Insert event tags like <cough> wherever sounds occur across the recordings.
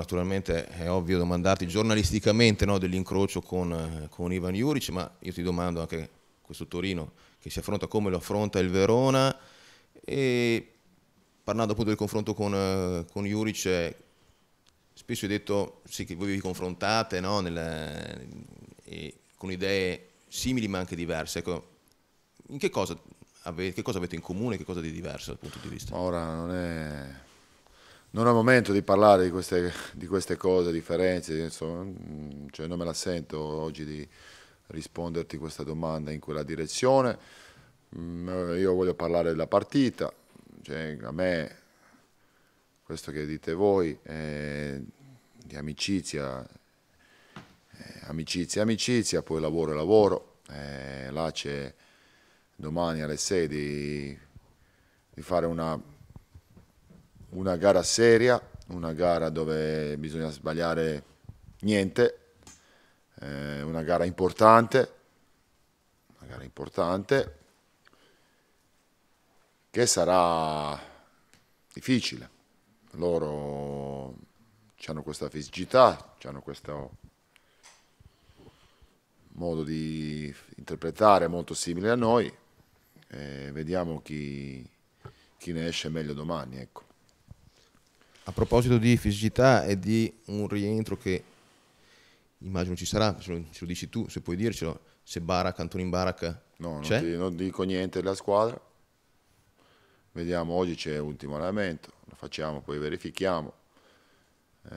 naturalmente è ovvio domandarti giornalisticamente no, dell'incrocio con, eh, con, Ivan Juric, ma io ti domando anche questo Torino che si affronta come lo affronta il Verona e parlando appunto del confronto con, eh, con Juric, eh, spesso hai detto sì, che voi vi confrontate no, nel, eh, con idee simili ma anche diverse. Ecco, in che cosa, ave, che cosa avete in comune, che cosa di diverso dal punto di vista? Ora non è non è il momento di parlare di queste, di queste cose, differenze, insomma, mm, cioè non me la sento oggi di risponderti questa domanda in quella direzione. Mm, eh, io voglio parlare della partita, cioè, a me questo che dite voi è di amicizia, amicizia, amicizia, poi lavoro e lavoro, eh, là c'è domani alle 6 di, di fare una una gara seria, una gara dove bisogna sbagliare niente, eh, una gara importante, una gara importante che sarà difficile. Loro hanno questa fisicità, hanno questo modo di interpretare molto simile a noi. Eh, vediamo chi, chi ne esce meglio domani. Ecco. A proposito di fisicità e di un rientro che immagino ci sarà, se lo, se lo dici tu, se puoi dircelo, se Baracca, Antonin Baracca No, non, ti, non, dico niente della squadra. Vediamo, oggi c'è l'ultimo allenamento, lo facciamo, poi verifichiamo. Eh,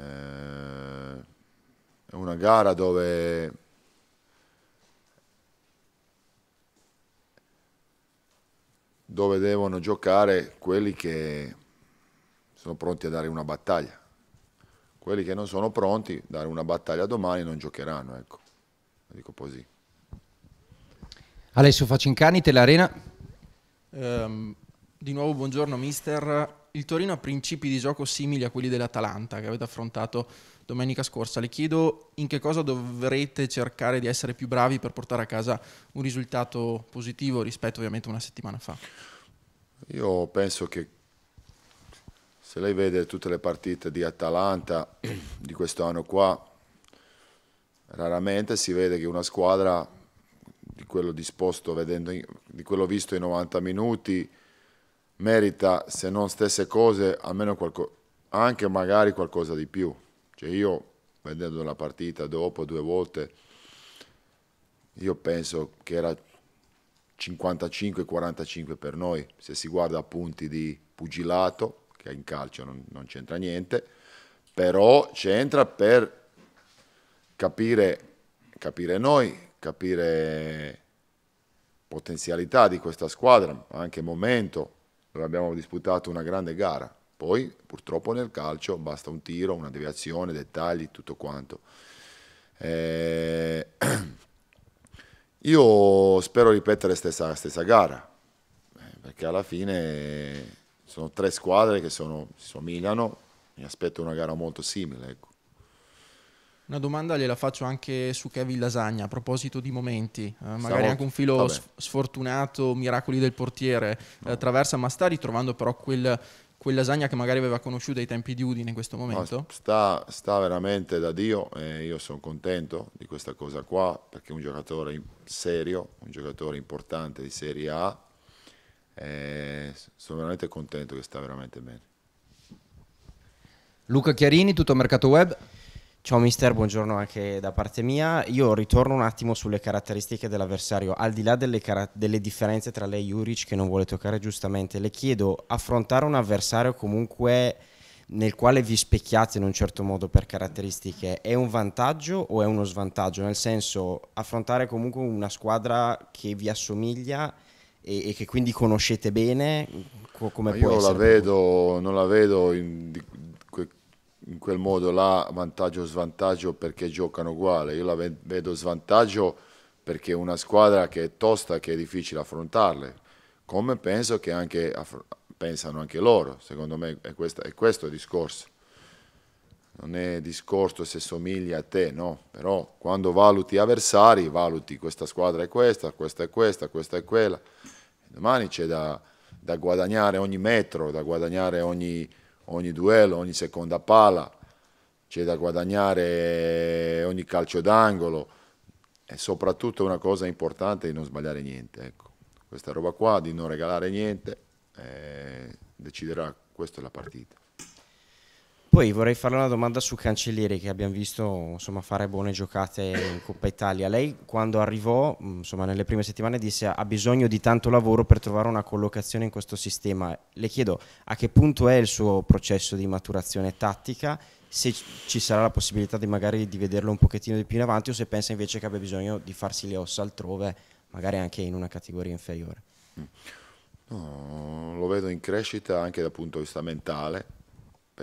è una gara dove dove devono giocare quelli che sono pronti a dare una battaglia. Quelli che non sono pronti a dare una battaglia domani non giocheranno, ecco. Lo dico così. Alessio Facincani, Telarena. Um, di nuovo buongiorno mister. Il Torino ha principi di gioco simili a quelli dell'Atalanta che avete affrontato domenica scorsa. Le chiedo in che cosa dovrete cercare di essere più bravi per portare a casa un risultato positivo rispetto ovviamente a una settimana fa. Io penso che se lei vede tutte le partite di Atalanta <clears throat> di quest'anno qua, raramente si vede che una squadra di quello disposto, vedendo, di quello visto in 90 minuti, merita, se non stesse cose, almeno qualco, anche magari qualcosa di più. Cioè io, vedendo la partita dopo due volte, io penso che era 55-45 per noi, se si guarda punti di pugilato, che in calcio non, non c'entra niente, però c'entra per capire, capire noi, capire potenzialità di questa squadra, anche momento, dove abbiamo disputato una grande gara. Poi purtroppo nel calcio basta un tiro, una deviazione, dettagli, tutto quanto. Eh, <clears throat> io spero ripetere stessa, stessa gara, eh, perché alla fine sono tre squadre che sono, si somigliano, mi aspetto una gara molto simile. Ecco. Una domanda gliela faccio anche su Kevin Lasagna a proposito di momenti, eh, magari Stavo... anche un filo Vabbè. sfortunato, miracoli del portiere, eh, no. eh, traversa, ma sta ritrovando però quel, quel, Lasagna che magari aveva conosciuto ai tempi di Udine in questo momento? No, sta, sta, veramente da Dio e io sono contento di questa cosa qua perché è un giocatore serio, un giocatore importante di Serie A e eh, sono veramente contento che sta veramente bene. Luca Chiarini, tutto mercato web. Ciao mister, buongiorno anche da parte mia. Io ritorno un attimo sulle caratteristiche dell'avversario, al di là delle, car- delle differenze tra lei e Juric che non vuole toccare giustamente, le chiedo affrontare un avversario comunque nel quale vi specchiate in un certo modo per caratteristiche è un vantaggio o è uno svantaggio? Nel senso affrontare comunque una squadra che vi assomiglia e, e che quindi conoscete bene? Co- come io la vedo, non la vedo in, in, quel modo là, vantaggio o svantaggio, perché giocano uguale. Io la vedo svantaggio perché è una squadra che è tosta, che è difficile affrontarle, come penso che anche affr- pensano anche loro, secondo me è, questa, è questo il discorso non è discorso se somiglia a te, no, però quando valuti avversari, valuti questa squadra è questa, questa è questa, questa è quella, Domani c'è da, da, guadagnare ogni metro, da guadagnare ogni, ogni duello, ogni seconda pala, c'è da guadagnare ogni calcio d'angolo e soprattutto una cosa importante è di non sbagliare niente. Ecco. Questa roba qua, di non regalare niente, eh, deciderà, questa è la partita. Poi vorrei farle una domanda su Cancellieri che abbiamo visto insomma, fare buone giocate in Coppa Italia. Lei quando arrivò, mm, insomma, nelle prime settimane, disse ha bisogno di tanto lavoro per trovare una collocazione in questo sistema. Le chiedo a che punto è il suo processo di maturazione tattica, se ci sarà la possibilità di magari di vederlo un pochettino di più in avanti o se pensa invece che abbia bisogno di farsi le ossa altrove, magari anche in una categoria inferiore. Mm. No, lo vedo in crescita anche dal punto di vista mentale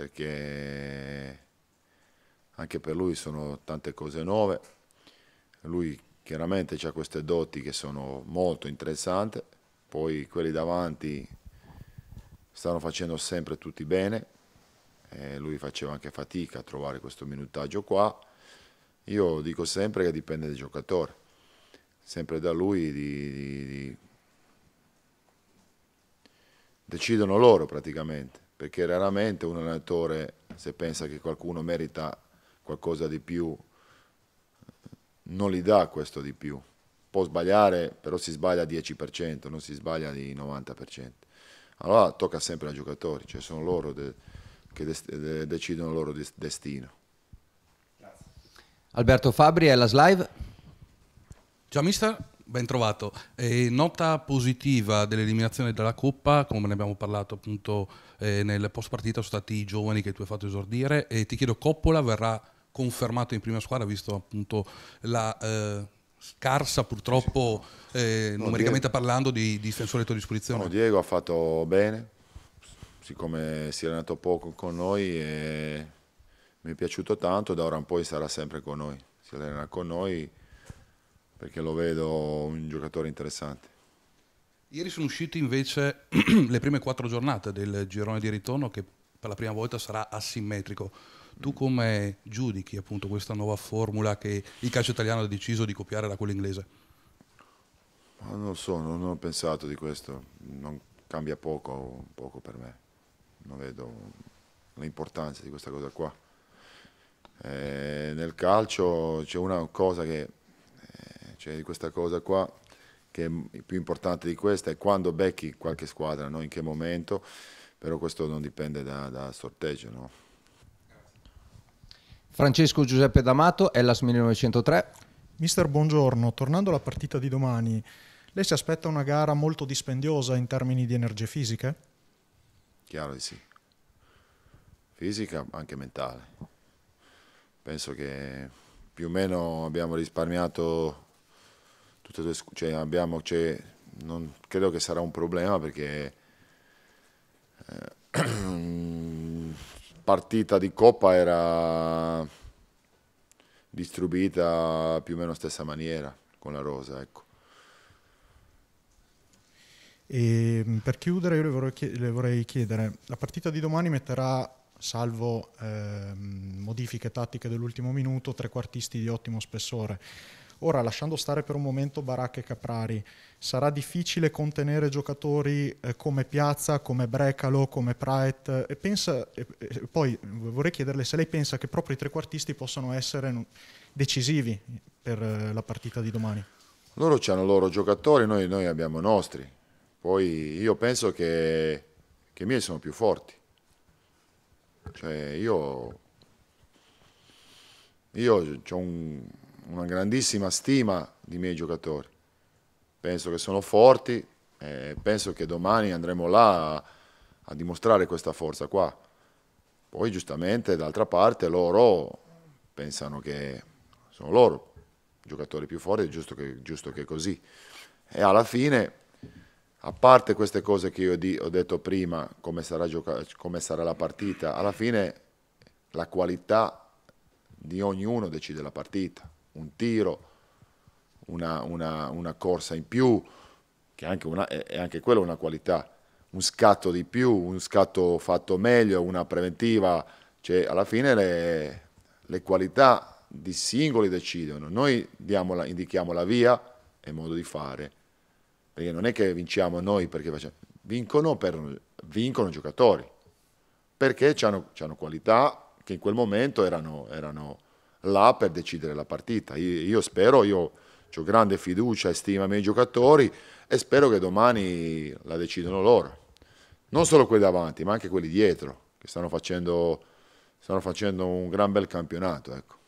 perché anche per lui sono tante cose nuove. Lui chiaramente ha queste doti che sono molto interessanti, poi quelli davanti stanno facendo sempre tutti bene, e lui faceva anche fatica a trovare questo minutaggio qua. Io dico sempre che dipende dal giocatore, sempre da lui di, di, di decidono loro praticamente perché raramente un allenatore, se pensa che qualcuno merita qualcosa di più, non gli dà questo di più. Può sbagliare, però si sbaglia al 10%, non si sbaglia di 90%. Allora tocca sempre ai giocatori, cioè sono loro de che de de decidono il loro destino. Alberto Fabri, Hellas Live. Ciao mister, Ben trovato. Eh, nota positiva dell'eliminazione dalla Coppa, come ne abbiamo parlato appunto eh, nel post partita, sono stati i giovani che tu hai fatto esordire e ti chiedo Coppola verrà confermato in prima squadra visto appunto la eh, scarsa purtroppo sì. Eh, no, numericamente Diego... parlando di, di difensori a tua disposizione? No, Diego ha fatto bene, siccome si è allenato poco con noi e mi è piaciuto tanto, da ora in poi sarà sempre con noi, si allenerà con noi perché lo vedo un giocatore interessante. Ieri sono uscite invece <clears throat> le prime quattro giornate del girone di ritorno che per la prima volta sarà asimmetrico. Tu come giudichi appunto questa nuova formula che il calcio italiano ha deciso di copiare da quello inglese? Non lo so, non ho pensato di questo, non cambia poco, poco per me, non vedo l'importanza di questa cosa qua. Eh, nel calcio c'è una cosa che cioè di questa cosa qua che è più importante di questa è quando becchi qualche squadra, no? in che momento, però questo non dipende da, da sorteggio. No? Francesco Giuseppe D'Amato, Ellas 1903. Mister, buongiorno. Tornando alla partita di domani, lei si aspetta una gara molto dispendiosa in termini di energie fisiche? Chiaro di sì. Fisica, anche mentale. Penso che più o meno abbiamo risparmiato tutte e due, cioè abbiamo, cioè, non credo che sarà un problema perché eh, <clears throat> partita di Coppa era distribuita più o meno stessa maniera con la rosa, ecco. E ehm, per chiudere, io le vorrei, chiedere, la partita di domani metterà, salvo eh, modifiche tattiche dell'ultimo minuto, trequartisti di ottimo spessore. Ora, lasciando stare per un momento Baracca e Caprari, sarà difficile contenere giocatori eh, come Piazza, come Brecalo, come Praet. E pensa, e, e poi vorrei chiederle se lei pensa che proprio i trequartisti possano essere decisivi per eh, la partita di domani. Loro hanno i loro giocatori, noi, noi abbiamo i nostri. Poi io penso che, che i miei sono più forti. Cioè io, io ho un, una grandissima stima di miei giocatori. Penso che sono forti e penso che domani andremo là a, a dimostrare questa forza qua. Poi giustamente d'altra parte loro pensano che sono loro i giocatori più forti, è giusto che, giusto che così. E alla fine, a parte queste cose che io di, ho detto prima, come sarà, gioca- come sarà la partita, alla fine la qualità di ognuno decide la partita un tiro, una, una, una corsa in più, che anche una, è anche quella una qualità, un scatto di più, un scatto fatto meglio, una preventiva, cioè alla fine le, le qualità di singoli decidono, noi la, indichiamo la via e il modo di fare, perché non è che vinciamo noi perché facciamo, vincono, per, vincono giocatori, perché hanno qualità che in quel momento erano, erano là per decidere la partita. Io, io spero, io ho grande fiducia e stima nei giocatori e spero che domani la decidano loro. Non solo quelli davanti, ma anche quelli dietro, che stanno facendo, stanno facendo un gran bel campionato. Ecco.